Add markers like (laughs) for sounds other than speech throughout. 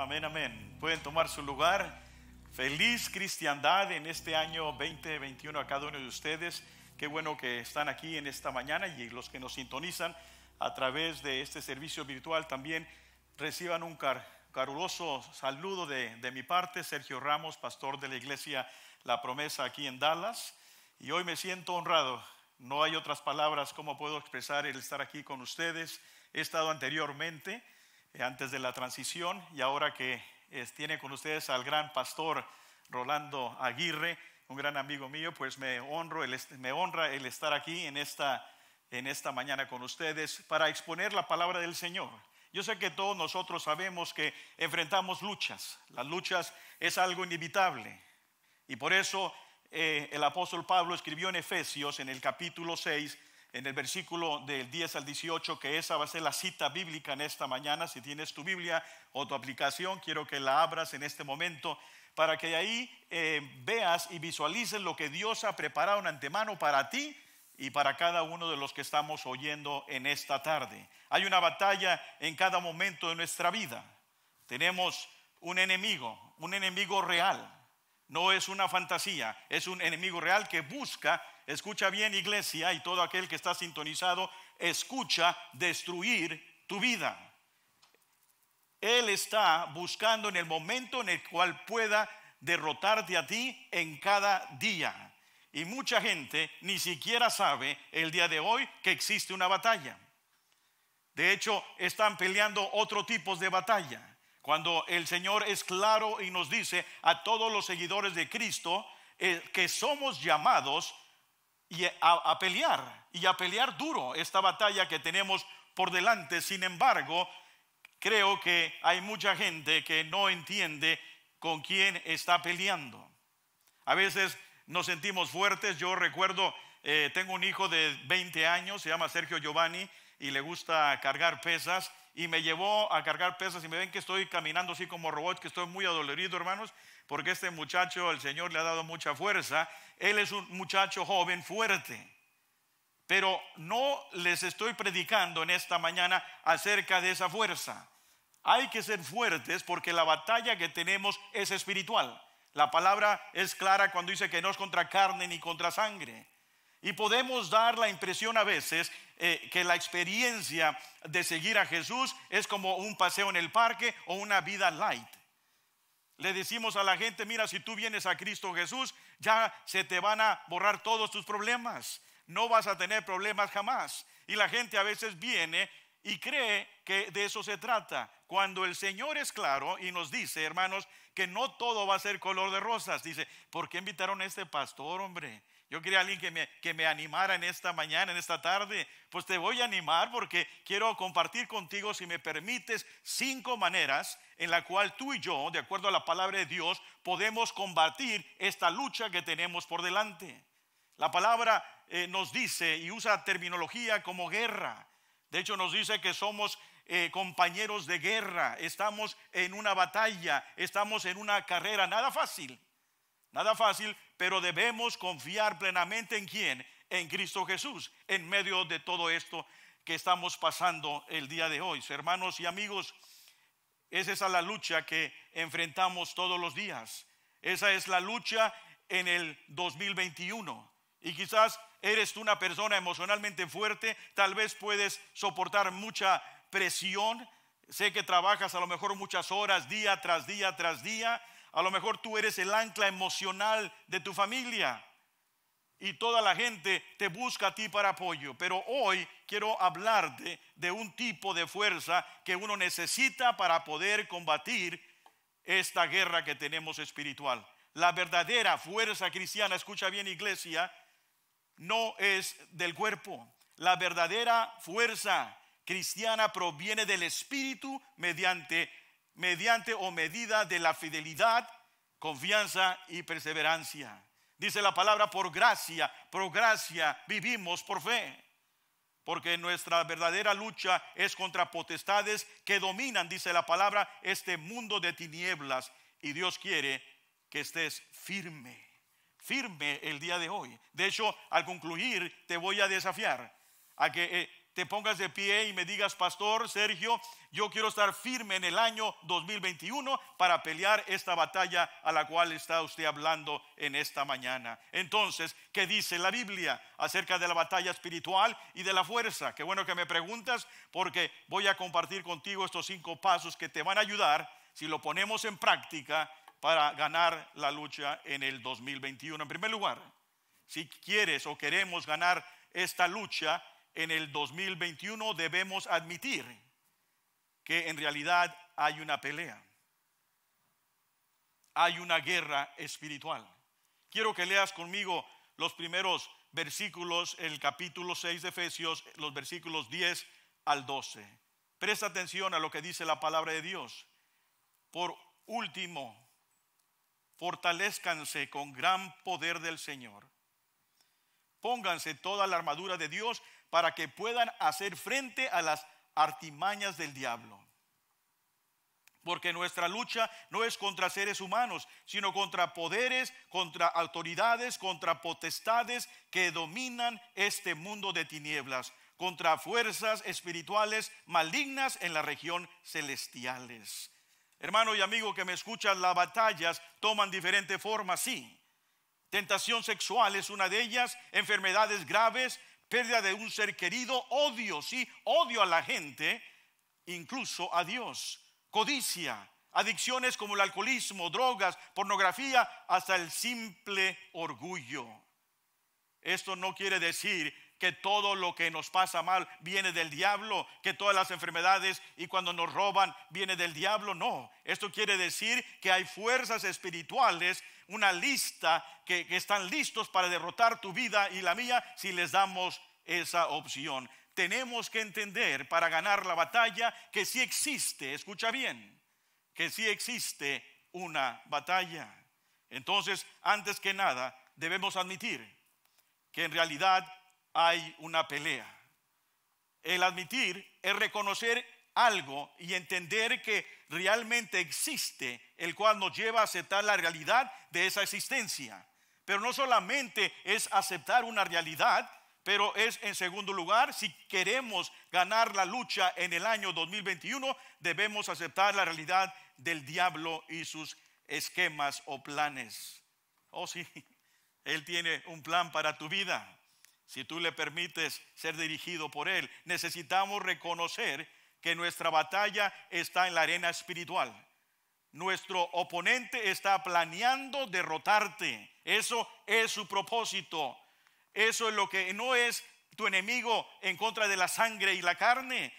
Amén, amén. Pueden tomar su lugar. Feliz cristiandad en este año 2021 a cada uno de ustedes. Qué bueno que están aquí en esta mañana y los que nos sintonizan a través de este servicio virtual también reciban un caruloso saludo de, de mi parte, Sergio Ramos, pastor de la iglesia La Promesa aquí en Dallas. Y hoy me siento honrado. No hay otras palabras como puedo expresar el estar aquí con ustedes. He estado anteriormente eh, antes de la transición y ahora que eh, tiene con ustedes al gran pastor Rolando Aguirre, un gran amigo mío, pues me, honro me honra el estar aquí en esta, mañana con ustedes para exponer la palabra del Señor. Yo sé que todos nosotros sabemos que enfrentamos luchas, las luchas es algo inevitable y por eso eh, el apóstol Pablo escribió en Efesios en el capítulo 6 en el versículo del 10 al 18, que esa va a ser la cita bíblica en esta mañana. Si tienes tu Biblia o tu aplicación, quiero que la abras en este momento para que ahí eh, veas y visualices lo que Dios ha preparado en antemano para ti y para cada uno de los que estamos oyendo en esta tarde. Hay una batalla en cada momento de nuestra vida. Tenemos un enemigo, un enemigo real. No es una fantasía, es un enemigo real que busca Escucha bien iglesia y todo aquel que está sintonizado, escucha destruir tu vida. Él está buscando en el momento en el cual pueda derrotarte a ti en cada día. Y mucha gente ni siquiera sabe el día de hoy que existe una batalla. De hecho, están peleando otro tipo de batalla. Cuando el Señor es claro y nos dice a todos los seguidores de Cristo eh, que somos llamados y a, pelear, y a pelear duro esta batalla que tenemos por delante. Sin embargo, creo que hay mucha gente que no entiende con quién está peleando. A veces nos sentimos fuertes. Yo recuerdo, eh, tengo un hijo de 20 años, se llama Sergio Giovanni, y le gusta cargar pesas. Y me llevó a cargar pesas y me ven que estoy caminando así como robot, que estoy muy adolorido, hermanos porque este muchacho, el Señor le ha dado mucha fuerza, él es un muchacho joven fuerte. Pero no les estoy predicando en esta mañana acerca de esa fuerza. Hay que ser fuertes porque la batalla que tenemos es espiritual. La palabra es clara cuando dice que no es contra carne ni contra sangre. Y podemos dar la impresión a veces eh, que la experiencia de seguir a Jesús es como un paseo en el parque o una vida light. Le decimos a la gente, mira, si tú vienes a Cristo Jesús, ya se te van a borrar todos tus problemas. No vas a tener problemas jamás. Y la gente a veces viene y cree que de eso se trata. Cuando el Señor es claro y nos dice, hermanos, que no todo va a ser color de rosas, dice, ¿por qué invitaron a este pastor, hombre? Yo quería alguien que me, que me animara en esta mañana, en esta tarde. Pues te voy a animar porque quiero compartir contigo, si me permites, cinco maneras en la cual tú y yo, de acuerdo a la palabra de Dios, podemos combatir esta lucha que tenemos por delante. La palabra eh, nos dice y usa terminología como guerra. De hecho, nos dice que somos eh, compañeros de guerra, estamos en una batalla, estamos en una carrera, nada fácil. Nada fácil, pero debemos confiar plenamente en quién, en Cristo Jesús, en medio de todo esto que estamos pasando el día de hoy. Hermanos y amigos, esa es la lucha que enfrentamos todos los días. Esa es la lucha en el 2021. Y quizás eres tú una persona emocionalmente fuerte, tal vez puedes soportar mucha presión. Sé que trabajas a lo mejor muchas horas, día tras día tras día, a lo mejor tú eres el ancla emocional de tu familia y toda la gente te busca a ti para apoyo. Pero hoy quiero hablarte de un tipo de fuerza que uno necesita para poder combatir esta guerra que tenemos espiritual. La verdadera fuerza cristiana, escucha bien iglesia, no es del cuerpo. La verdadera fuerza cristiana proviene del Espíritu mediante mediante o medida de la fidelidad, confianza y perseverancia. Dice la palabra por gracia, por gracia vivimos por fe. Porque nuestra verdadera lucha es contra potestades que dominan, dice la palabra, este mundo de tinieblas. Y Dios quiere que estés firme, firme el día de hoy. De hecho, al concluir, te voy a desafiar a que eh, te pongas de pie y me digas, pastor Sergio, yo quiero estar firme en el año 2021 para pelear esta batalla a la cual está usted hablando en esta mañana. Entonces, ¿qué dice la Biblia acerca de la batalla espiritual y de la fuerza? Qué bueno que me preguntas porque voy a compartir contigo estos cinco pasos que te van a ayudar si lo ponemos en práctica para ganar la lucha en el 2021. En primer lugar, si quieres o queremos ganar esta lucha, en el 2021 debemos admitir que en realidad hay una pelea, hay una guerra espiritual. Quiero que leas conmigo los primeros versículos, el capítulo 6 de Efesios, los versículos 10 al 12. Presta atención a lo que dice la palabra de Dios. Por último, fortalezcanse con gran poder del Señor. Pónganse toda la armadura de Dios para que puedan hacer frente a las artimañas del diablo. Porque nuestra lucha no es contra seres humanos, sino contra poderes, contra autoridades, contra potestades que dominan este mundo de tinieblas, contra fuerzas espirituales malignas en la región celestiales. Hermano y amigo que me escuchan las batallas toman diferentes formas, sí. Tentación sexual es una de ellas, enfermedades graves, pérdida de un ser querido, odio, sí, odio a la gente, incluso a Dios, codicia, adicciones como el alcoholismo, drogas, pornografía, hasta el simple orgullo. Esto no quiere decir que todo lo que nos pasa mal viene del diablo, que todas las enfermedades y cuando nos roban viene del diablo, no. Esto quiere decir que hay fuerzas espirituales una lista que, están listos para derrotar tu vida y la mía si les damos esa opción. Tenemos que entender para ganar la batalla que sí existe, escucha bien, que sí existe una batalla. Entonces, antes que nada, debemos admitir que en realidad hay una pelea. El admitir es reconocer algo y entender que realmente existe, el cual nos lleva a aceptar la realidad de esa existencia. Pero no solamente es aceptar una realidad, pero es en segundo lugar, si queremos ganar la lucha en el año 2021, debemos aceptar la realidad del diablo y sus esquemas o planes. Oh sí, (laughs) Él tiene un plan para tu vida. Si tú le permites ser dirigido por Él, necesitamos reconocer que nuestra batalla está en la arena espiritual. Nuestro oponente está planeando derrotarte. Eso es su propósito. Eso es lo que no es tu enemigo en contra de la sangre y la carne.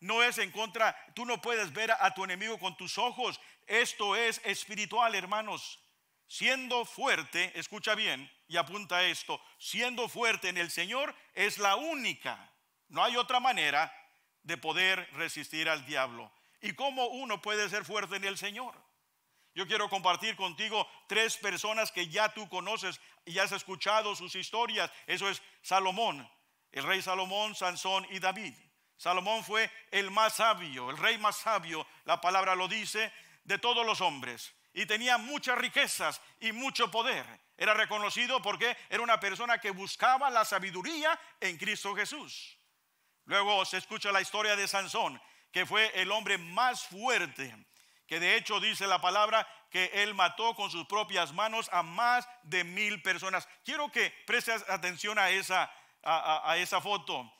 No es en contra, tú no puedes ver a tu enemigo con tus ojos. Esto es espiritual, hermanos. Siendo fuerte, escucha bien y apunta esto, siendo fuerte en el Señor es la única, no hay otra manera de poder resistir al diablo. ¿Y cómo uno puede ser fuerte en el Señor? Yo quiero compartir contigo tres personas que ya tú conoces y has escuchado sus historias. Eso es Salomón, el rey Salomón, Sansón y David. Salomón fue el más sabio, el rey más sabio, la palabra lo dice, de todos los hombres. Y tenía muchas riquezas y mucho poder. Era reconocido porque era una persona que buscaba la sabiduría en Cristo Jesús. Luego se escucha la historia de Sansón, que fue el hombre más fuerte, que de hecho dice la palabra que él mató con sus propias manos a más de mil personas. Quiero que prestes atención a esa, esa foto.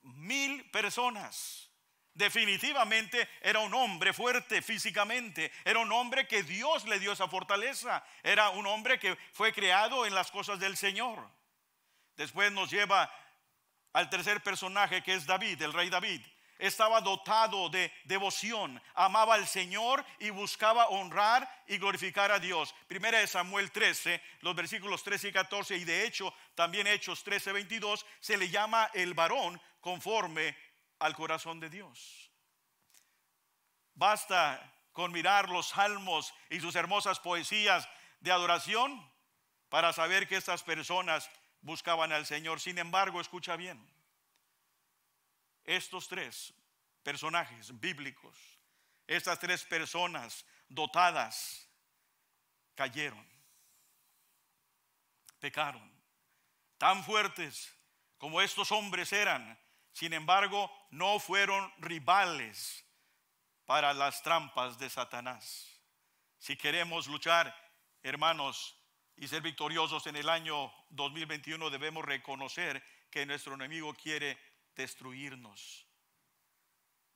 Mil personas. Definitivamente era un hombre fuerte físicamente, era un hombre que Dios le dio esa fortaleza, era un hombre que fue creado en las cosas del Señor. Después nos lleva al tercer personaje que es David, el rey David. Estaba dotado de devoción, amaba al Señor y buscaba honrar y glorificar a Dios. Primera de Samuel 13, los versículos 13 y 14, y de hecho también Hechos 13, 22, se le llama el varón conforme al corazón de Dios. Basta con mirar los salmos y sus hermosas poesías de adoración para saber que estas personas buscaban al Señor. Sin embargo, escucha bien, estos tres personajes bíblicos, estas tres personas dotadas, cayeron, pecaron, tan fuertes como estos hombres eran, sin embargo, no fueron rivales para las trampas de Satanás. Si queremos luchar, hermanos, y ser victoriosos en el año 2021 debemos reconocer que nuestro enemigo quiere destruirnos.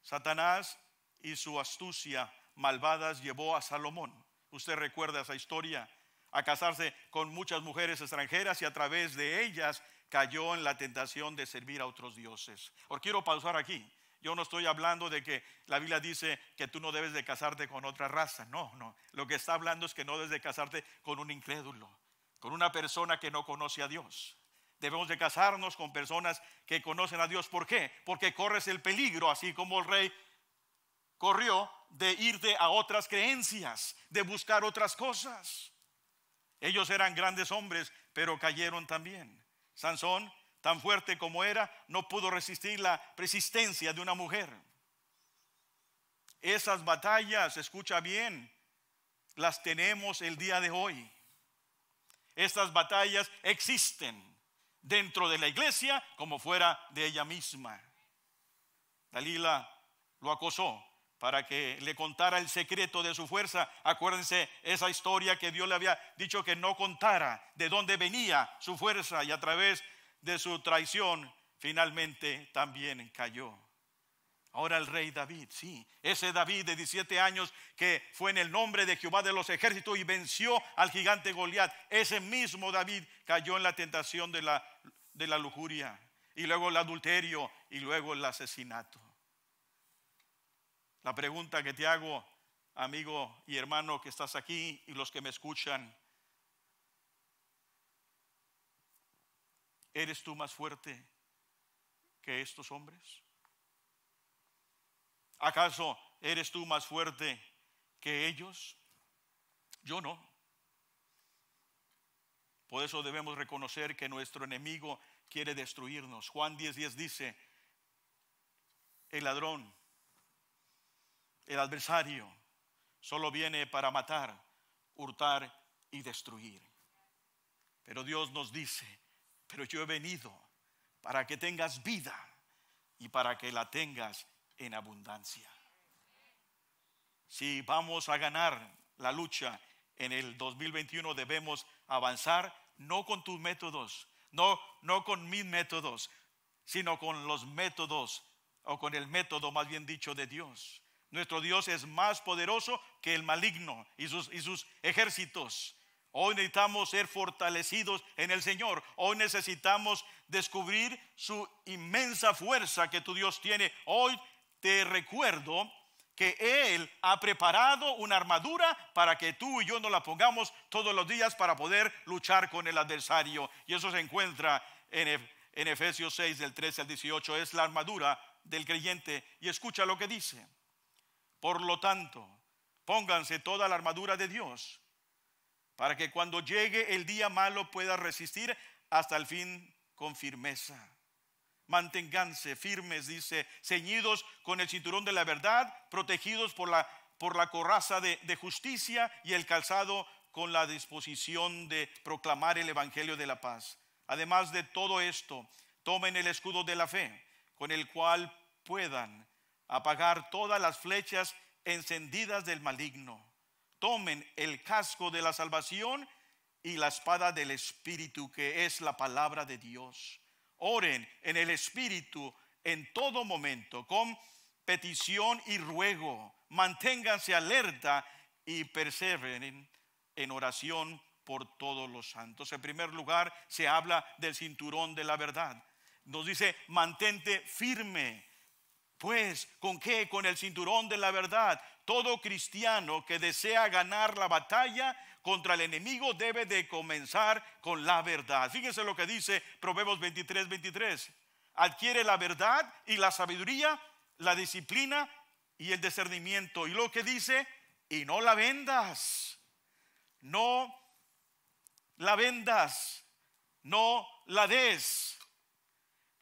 Satanás y su astucia malvadas llevó a Salomón, usted recuerda esa historia, a casarse con muchas mujeres extranjeras y a través de ellas cayó en la tentación de servir a otros dioses. Os quiero pausar aquí. Yo no estoy hablando de que la Biblia dice que tú no debes de casarte con otra raza. No, no. Lo que está hablando es que no debes de casarte con un incrédulo, con una persona que no conoce a Dios. Debemos de casarnos con personas que conocen a Dios. ¿Por qué? Porque corres el peligro, así como el rey corrió, de irte a otras creencias, de buscar otras cosas. Ellos eran grandes hombres, pero cayeron también. Sansón tan fuerte como era, no pudo resistir la persistencia de una mujer. Esas batallas, escucha bien, las tenemos el día de hoy. Estas batallas existen dentro de la iglesia como fuera de ella misma. Dalila lo acosó para que le contara el secreto de su fuerza. Acuérdense esa historia que Dios le había dicho que no contara, de dónde venía su fuerza y a través de de su traición, finalmente también cayó. Ahora el rey David, sí, ese David de 17 años que fue en el nombre de Jehová de los ejércitos y venció al gigante Goliat, ese mismo David cayó en la tentación de la, de la lujuria y luego el adulterio y luego el asesinato. La pregunta que te hago, amigo y hermano que estás aquí y los que me escuchan, ¿Eres tú más fuerte que estos hombres? ¿Acaso eres tú más fuerte que ellos? Yo no. Por eso debemos reconocer que nuestro enemigo quiere destruirnos. Juan 10:10 10 dice, el ladrón, el adversario, solo viene para matar, hurtar y destruir. Pero Dios nos dice, pero yo he venido para que tengas vida y para que la tengas en abundancia. Si vamos a ganar la lucha en el 2021, debemos avanzar no con tus métodos, no, no con mis métodos, sino con los métodos o con el método más bien dicho de Dios. Nuestro Dios es más poderoso que el maligno y sus, y sus ejércitos. Hoy necesitamos ser fortalecidos en el Señor. Hoy necesitamos descubrir su inmensa fuerza que tu Dios tiene. Hoy te recuerdo que Él ha preparado una armadura para que tú y yo nos la pongamos todos los días para poder luchar con el adversario. Y eso se encuentra en, Efesios 6, del 13 al 18. Es la armadura del creyente. Y escucha lo que dice. Por lo tanto, pónganse toda la armadura de Dios para que cuando llegue el día malo pueda resistir hasta el fin con firmeza. Manténganse firmes, dice, ceñidos con el cinturón de la verdad, protegidos por la, por la coraza de justicia y el calzado con la disposición de proclamar el Evangelio de la paz. Además de todo esto, tomen el escudo de la fe, con el cual puedan apagar todas las flechas encendidas del maligno tomen el casco de la salvación y la espada del Espíritu, que es la palabra de Dios. Oren en el Espíritu en todo momento, con petición y ruego. Manténganse alerta y perseveren en oración por todos los santos. En primer lugar, se habla del cinturón de la verdad. Nos dice, mantente firme. Pues, ¿con qué? Con el cinturón de la verdad todo cristiano que desea ganar la batalla contra el enemigo debe de comenzar con la verdad. Fíjense lo que dice Proverbios 23, 23. Adquiere la verdad y la sabiduría, la disciplina y el discernimiento. Y lo que dice, y no la vendas, no la vendas, no la des,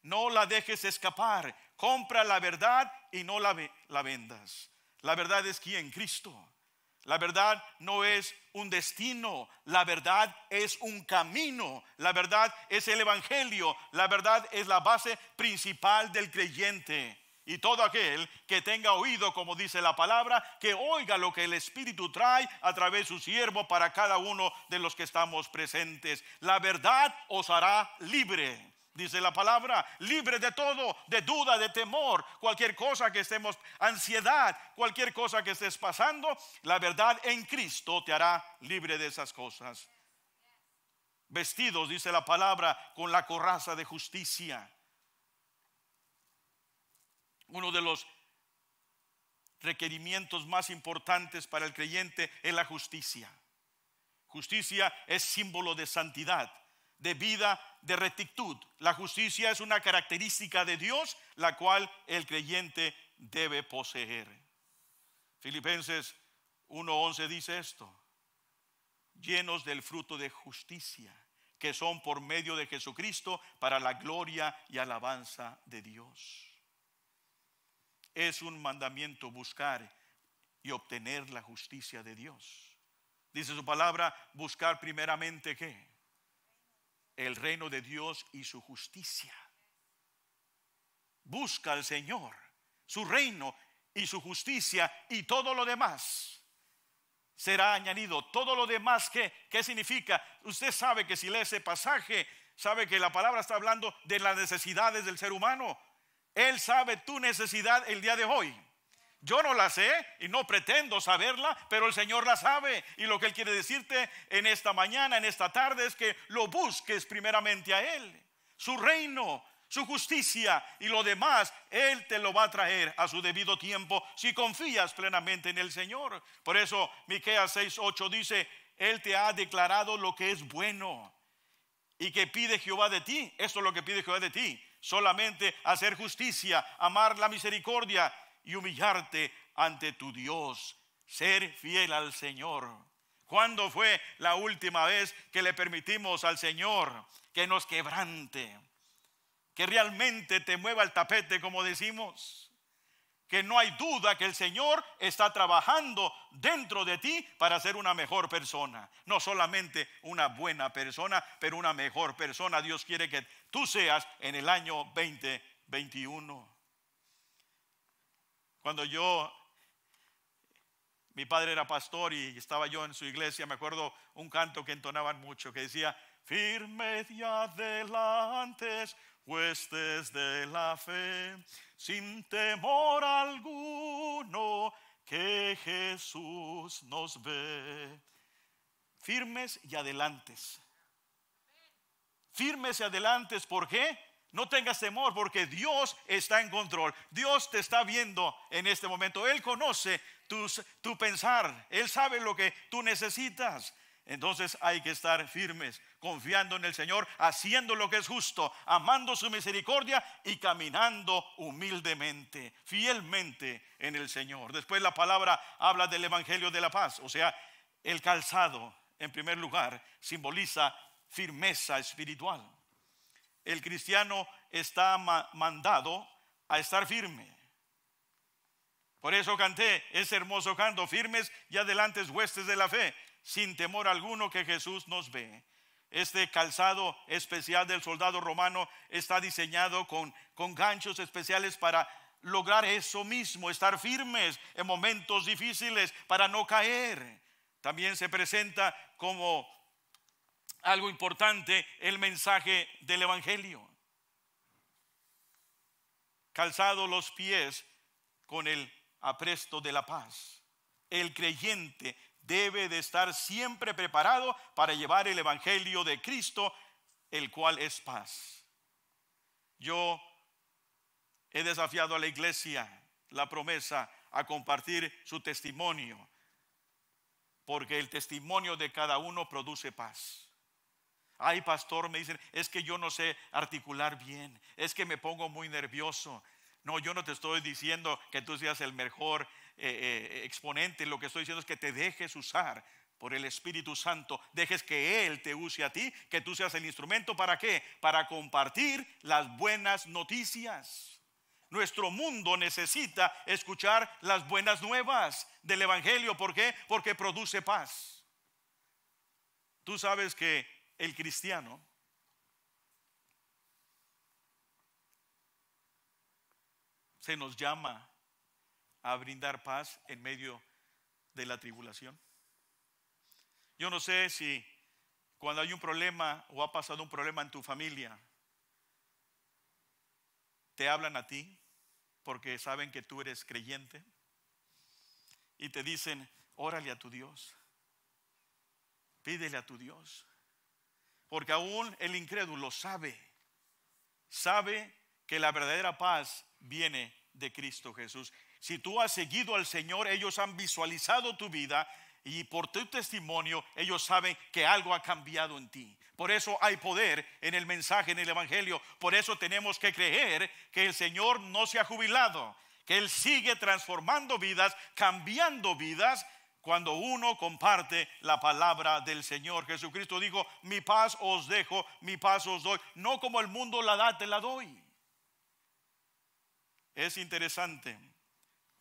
no la dejes escapar. Compra la verdad y no la vendas. La verdad es quien Cristo. La verdad no es un destino, la verdad es un camino, la verdad es el Evangelio, la verdad es la base principal del creyente. Y todo aquel que tenga oído, como dice la palabra, que oiga lo que el Espíritu trae a través de su siervo para cada uno de los que estamos presentes. La verdad os hará libre dice la palabra, libre de todo, de duda, de temor, cualquier cosa que estemos, ansiedad, cualquier cosa que estés pasando, la verdad en Cristo te hará libre de esas cosas. Vestidos, dice la palabra, con la coraza de justicia. Uno de los requerimientos más importantes para el creyente es la justicia. Justicia es símbolo de santidad de vida de rectitud. La justicia es una característica de Dios, la cual el creyente debe poseer. Filipenses 1.11 dice esto, llenos del fruto de justicia, que son por medio de Jesucristo para la gloria y alabanza de Dios. Es un mandamiento buscar y obtener la justicia de Dios. Dice su palabra, buscar primeramente qué? el reino de Dios y su justicia. Busca al Señor, su reino y su justicia y todo lo demás será añadido. Todo lo demás, ¿qué, ¿qué significa? Usted sabe que si lee ese pasaje, sabe que la palabra está hablando de las necesidades del ser humano. Él sabe tu necesidad el día de hoy. Yo no la sé y no pretendo saberla, pero el Señor la sabe. Y lo que Él quiere decirte en esta mañana, en esta tarde, es que lo busques primeramente a Él, su reino, su justicia y lo demás, Él te lo va a traer a su debido tiempo si confías plenamente en el Señor. Por eso Miqueas 6:8 dice, Él te ha declarado lo que es bueno y que pide Jehová de ti. Esto es lo que pide Jehová de ti. Solamente hacer justicia, amar la misericordia, y humillarte ante tu Dios. Ser fiel al Señor. ¿Cuándo fue la última vez que le permitimos al Señor que nos quebrante? Que realmente te mueva el tapete, como decimos. Que no hay duda que el Señor está trabajando dentro de ti para ser una mejor persona. No solamente una buena persona, pero una mejor persona. Dios quiere que tú seas en el año 2021. Cuando yo, mi padre era pastor y estaba yo en su iglesia, me acuerdo un canto que entonaban mucho que decía, Firmes y adelantes, huestes de la fe, sin temor alguno que Jesús nos ve. Firmes y adelantes. Firmes y adelantes, ¿por qué? No tengas temor porque Dios está en control. Dios te está viendo en este momento. Él conoce tus, tu pensar. Él sabe lo que tú necesitas. Entonces hay que estar firmes, confiando en el Señor, haciendo lo que es justo, amando su misericordia y caminando humildemente, fielmente en el Señor. Después la palabra habla del Evangelio de la Paz, o sea, el calzado, en primer lugar, simboliza firmeza espiritual el cristiano está mandado a estar firme. Por eso canté ese hermoso canto, firmes y adelante huestes de la fe, sin temor alguno que Jesús nos ve. Este calzado especial del soldado romano está diseñado con, con ganchos especiales para lograr eso mismo, estar firmes en momentos difíciles para no caer. También se presenta como algo importante, el mensaje del Evangelio. Calzado los pies con el apresto de la paz. El creyente debe de estar siempre preparado para llevar el Evangelio de Cristo, el cual es paz. Yo he desafiado a la iglesia la promesa a compartir su testimonio, porque el testimonio de cada uno produce paz. Ay, pastor, me dicen, es que yo no sé articular bien, es que me pongo muy nervioso. No, yo no te estoy diciendo que tú seas el mejor eh, eh, exponente, lo que estoy diciendo es que te dejes usar por el Espíritu Santo, dejes que Él te use a ti, que tú seas el instrumento para qué, para compartir las buenas noticias. Nuestro mundo necesita escuchar las buenas nuevas del Evangelio. ¿Por qué? Porque produce paz. Tú sabes que el cristiano se nos llama a brindar paz en medio de la tribulación. Yo no sé si cuando hay un problema o ha pasado un problema en tu familia, te hablan a ti porque saben que tú eres creyente y te dicen, órale a tu Dios, pídele a tu Dios. Porque aún el incrédulo sabe, sabe que la verdadera paz viene de Cristo Jesús. Si tú has seguido al Señor, ellos han visualizado tu vida y por tu testimonio ellos saben que algo ha cambiado en ti. Por eso hay poder en el mensaje, en el Evangelio. Por eso tenemos que creer que el Señor no se ha jubilado, que Él sigue transformando vidas, cambiando vidas cuando uno comparte la palabra del Señor. Jesucristo dijo, mi paz os dejo, mi paz os doy. No como el mundo la da, te la doy. Es interesante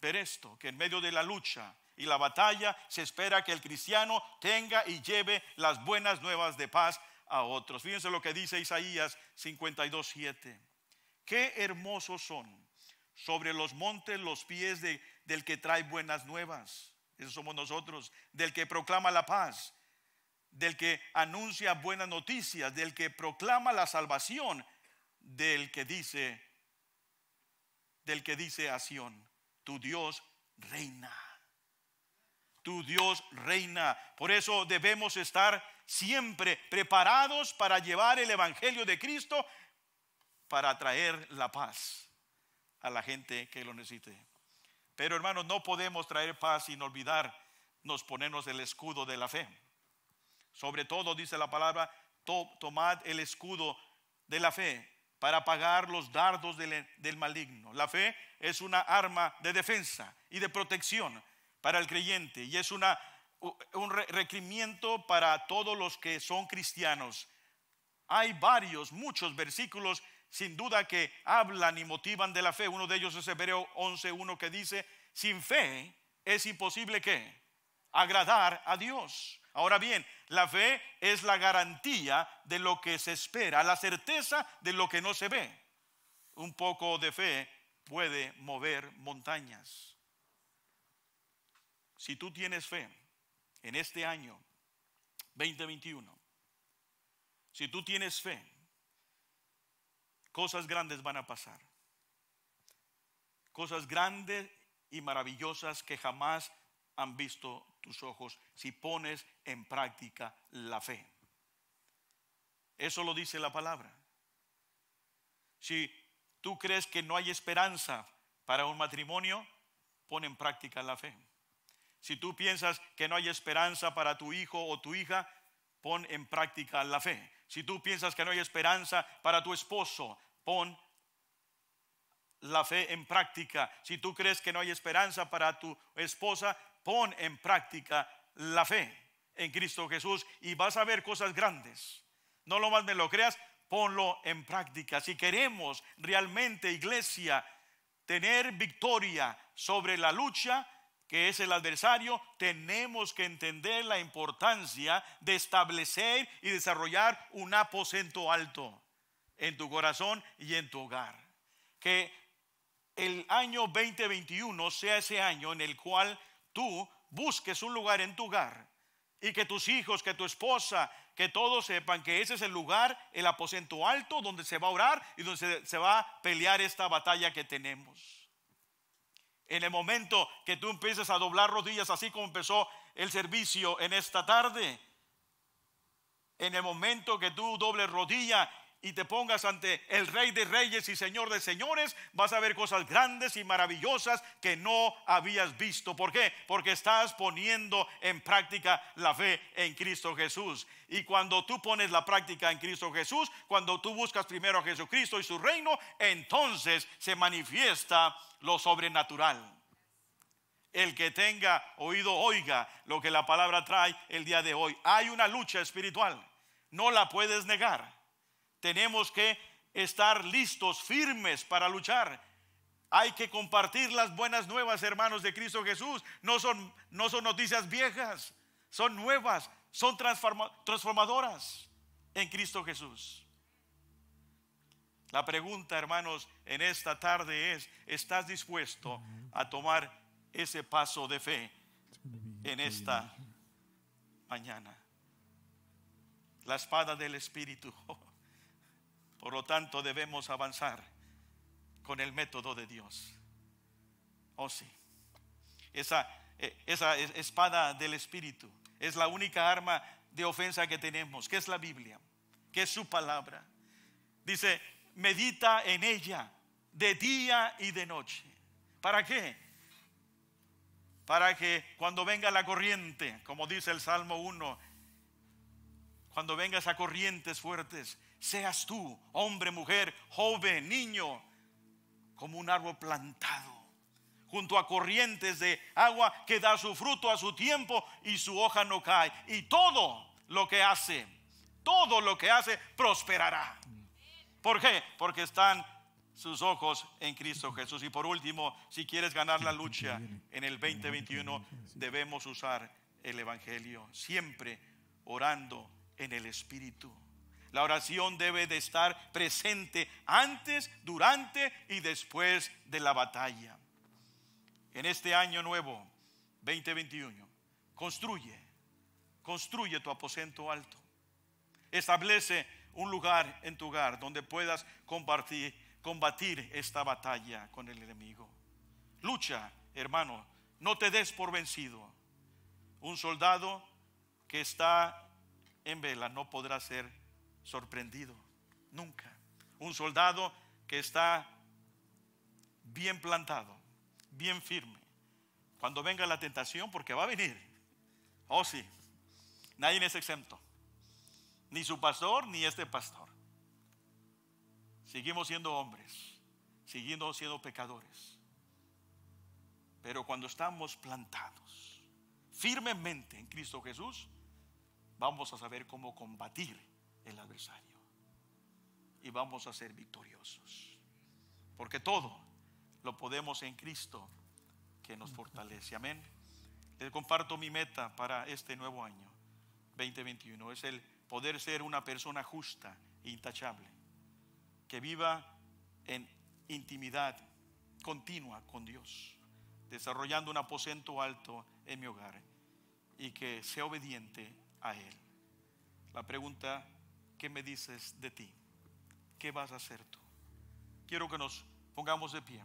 ver esto, que en medio de la lucha y la batalla se espera que el cristiano tenga y lleve las buenas nuevas de paz a otros. Fíjense lo que dice Isaías 52.7. Qué hermosos son sobre los montes los pies del que trae buenas nuevas somos nosotros, del que proclama la paz, del que anuncia buenas noticias, del que proclama la salvación, del que dice, del que dice a tu Dios reina. Tu Dios reina. Por eso debemos estar siempre preparados para llevar el Evangelio de Cristo, para traer la paz a la gente que lo necesite. Pero hermanos, no podemos traer paz sin olvidarnos ponernos el escudo de la fe. Sobre todo, dice la palabra, tomad el escudo de la fe para apagar los dardos del, maligno. La fe es una arma de defensa y de protección para el creyente y es una un requerimiento para todos los que son cristianos. Hay varios, muchos versículos sin duda que hablan y motivan de la fe. Uno de ellos es Hebreo 11.1 que dice, sin fe es imposible que agradar a Dios. Ahora bien, la fe es la garantía de lo que se espera, la certeza de lo que no se ve. Un poco de fe puede mover montañas. Si tú tienes fe en este año 2021, si tú tienes fe Cosas grandes van a pasar. Cosas grandes y maravillosas que jamás han visto tus ojos si pones en práctica la fe. Eso lo dice la palabra. Si tú crees que no hay esperanza para un matrimonio, pon en práctica la fe. Si tú piensas que no hay esperanza para tu hijo o tu hija, pon en práctica la fe. Si tú piensas que no hay esperanza para tu esposo, pon la fe en práctica. Si tú crees que no hay esperanza para tu esposa, pon en práctica la fe en Cristo Jesús y vas a ver cosas grandes. No lo más me lo creas, ponlo en práctica. Si queremos realmente, iglesia, tener victoria sobre la lucha, que es el adversario, tenemos que entender la importancia de establecer y desarrollar un aposento alto en tu corazón y en tu hogar. Que el año 2021 sea ese año en el cual tú busques un lugar en tu hogar y que tus hijos, que tu esposa, que todos sepan que ese es el lugar, el aposento alto donde se va a orar y donde se, se va a pelear esta batalla que tenemos en el momento que tú empieces a doblar rodillas, así como empezó el servicio en esta tarde, en el momento que tú dobles rodilla y te pongas ante el Rey de Reyes y Señor de Señores, vas a ver cosas grandes y maravillosas que no habías visto. ¿Por qué? Porque estás poniendo en práctica la fe en Cristo Jesús. Y cuando tú pones la práctica en Cristo Jesús, cuando tú buscas primero a Jesucristo y su reino, entonces se manifiesta lo sobrenatural. El que tenga oído, oiga lo que la palabra trae el día de hoy. Hay una lucha espiritual. No la puedes negar tenemos que estar listos, firmes para luchar. Hay que compartir las buenas nuevas, hermanos de Cristo Jesús. No son, no son noticias viejas, son nuevas, son transformadoras en Cristo Jesús. La pregunta, hermanos, en esta tarde es, ¿estás dispuesto a tomar ese paso de fe en esta mañana? La espada del Espíritu. (laughs) Por lo tanto, debemos avanzar con el método de Dios. Oh sí. Esa, eh, espada del Espíritu es la única arma de ofensa que tenemos, que es la Biblia, que es su palabra. Dice, medita en ella de día y de noche. ¿Para qué? Para que cuando venga la corriente, como dice el Salmo 1, cuando venga esa corrientes fuertes, seas tú, hombre, mujer, joven, niño, como un árbol plantado junto a corrientes de agua que da su fruto a su tiempo y su hoja no cae. Y todo lo que hace, todo lo que hace prosperará. ¿Por qué? Porque están sus ojos en Cristo Jesús. Y por último, si quieres ganar la lucha en el 2021, debemos usar el Evangelio, siempre orando en el Espíritu. La oración debe de estar presente antes, durante y después de la batalla. En este año nuevo, 2021, construye, construye tu aposento alto. Establece un lugar en tu hogar donde puedas compartir, combatir esta batalla con el enemigo. Lucha, hermano, no te des por vencido. Un soldado que está en vela no podrá ser sorprendido, nunca. Un soldado que está bien plantado, bien firme. Cuando venga la tentación, porque va a venir. Oh sí, nadie es exento. Ni su pastor, ni este pastor. Seguimos siendo hombres, siguiendo siendo pecadores. Pero cuando estamos plantados firmemente en Cristo Jesús, vamos a saber cómo combatir el adversario. Y vamos a ser victoriosos. Porque todo lo podemos en Cristo que nos fortalece. Amén. Les comparto mi meta para este nuevo año 2021. Es el poder ser una persona justa e intachable. Que viva en intimidad continua con Dios. Desarrollando un aposento alto en mi hogar. Y que sea obediente a Él. La pregunta ¿qué me dices de ti? ¿Qué vas a hacer tú? Quiero que nos pongamos de pie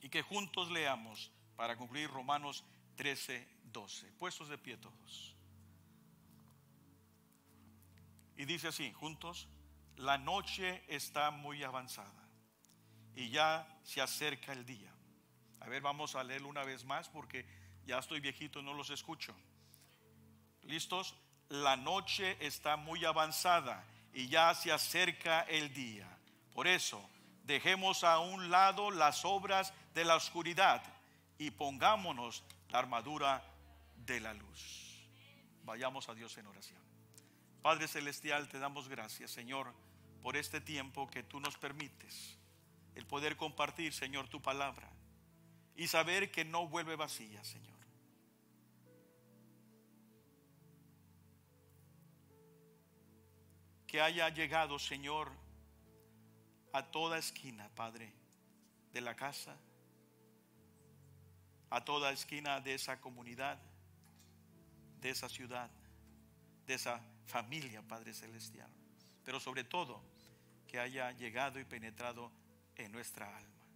y que juntos leamos para concluir Romanos 13, 12. Puestos de pie todos. Y dice así, juntos, la noche está muy avanzada y ya se acerca el día. A ver, vamos a leerlo una vez más porque ya estoy viejito, no los escucho. ¿Listos? la noche está muy avanzada y ya se acerca el día. Por eso, dejemos a un lado las obras de la oscuridad y pongámonos la armadura de la luz. Vayamos a Dios en oración. Padre Celestial, te damos gracias, Señor, por este tiempo que tú nos permites, el poder compartir, Señor, tu palabra y saber que no vuelve vacía, Señor. que haya llegado, Señor, a toda esquina, Padre, de la casa, a toda esquina de esa comunidad, de esa ciudad, de esa familia, Padre Celestial. Pero sobre todo, que haya llegado y penetrado en nuestra alma.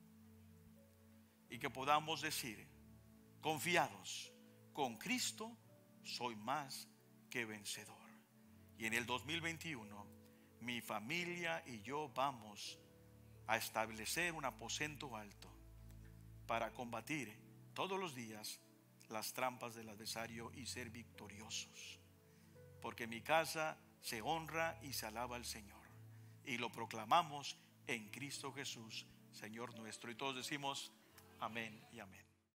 Y que podamos decir, confiados, con Cristo soy más que vencedor. Y en el 2021, mi familia y yo vamos a establecer un aposento alto para combatir todos los días las trampas del adversario y ser victoriosos. Porque mi casa se honra y se alaba al Señor. Y lo proclamamos en Cristo Jesús, Señor nuestro. Y todos decimos amén y amén.